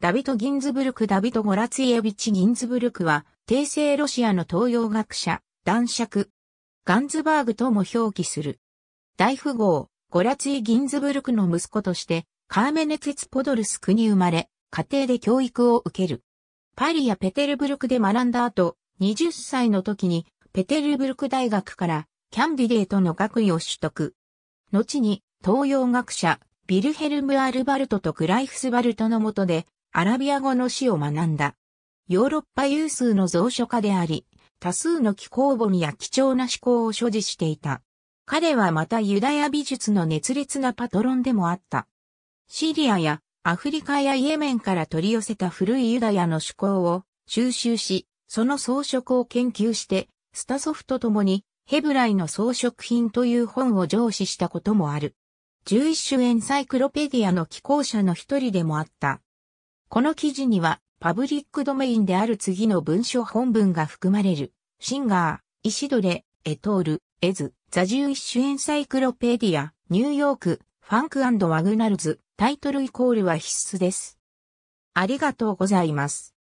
ダビト・ギンズブルク・ダビト・ゴラツイエビチ・ギンズブルクは、帝政ロシアの東洋学者、男爵、ガンズバーグとも表記する。大富豪、ゴラツイ・ギンズブルクの息子として、カーメネツィツ・ポドルスクに生まれ、家庭で教育を受ける。パリやペテルブルクで学んだ後、20歳の時に、ペテルブルク大学から、キャンディデートの学位を取得。後に、東洋学者、ビルヘルム・アルバルトとグライフスバルトの下で、アラビア語の詩を学んだ。ヨーロッパ有数の蔵書家であり、多数の候行本や貴重な思考を所持していた。彼はまたユダヤ美術の熱烈なパトロンでもあった。シリアやアフリカやイエメンから取り寄せた古いユダヤの思考を収集し、その装飾を研究して、スタソフと共にヘブライの装飾品という本を上司したこともある。11種エンサイクロペディアの寄稿者の一人でもあった。この記事には、パブリックドメインである次の文書本文が含まれる。シンガー、イシドレ、エトール、エズ、ザジューイッシュエンサイクロペディア、ニューヨーク、ファンクワグナルズ、タイトルイコールは必須です。ありがとうございます。